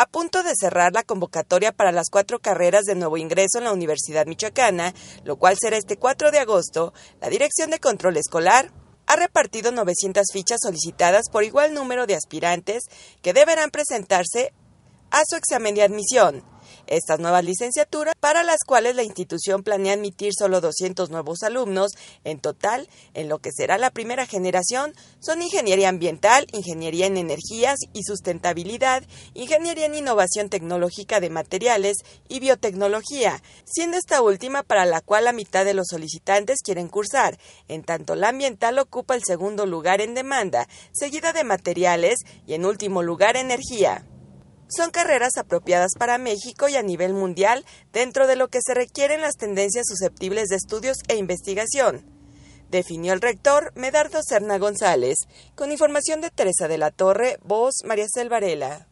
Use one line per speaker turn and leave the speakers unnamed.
A punto de cerrar la convocatoria para las cuatro carreras de nuevo ingreso en la Universidad Michoacana, lo cual será este 4 de agosto, la Dirección de Control Escolar ha repartido 900 fichas solicitadas por igual número de aspirantes que deberán presentarse a su examen de admisión estas nuevas licenciaturas, para las cuales la institución planea admitir solo 200 nuevos alumnos. En total, en lo que será la primera generación, son ingeniería ambiental, ingeniería en energías y sustentabilidad, ingeniería en innovación tecnológica de materiales y biotecnología, siendo esta última para la cual la mitad de los solicitantes quieren cursar. En tanto, la ambiental ocupa el segundo lugar en demanda, seguida de materiales y en último lugar energía son carreras apropiadas para México y a nivel mundial dentro de lo que se requieren las tendencias susceptibles de estudios e investigación. Definió el rector Medardo Serna González, con información de Teresa de la Torre, voz María Selvarela.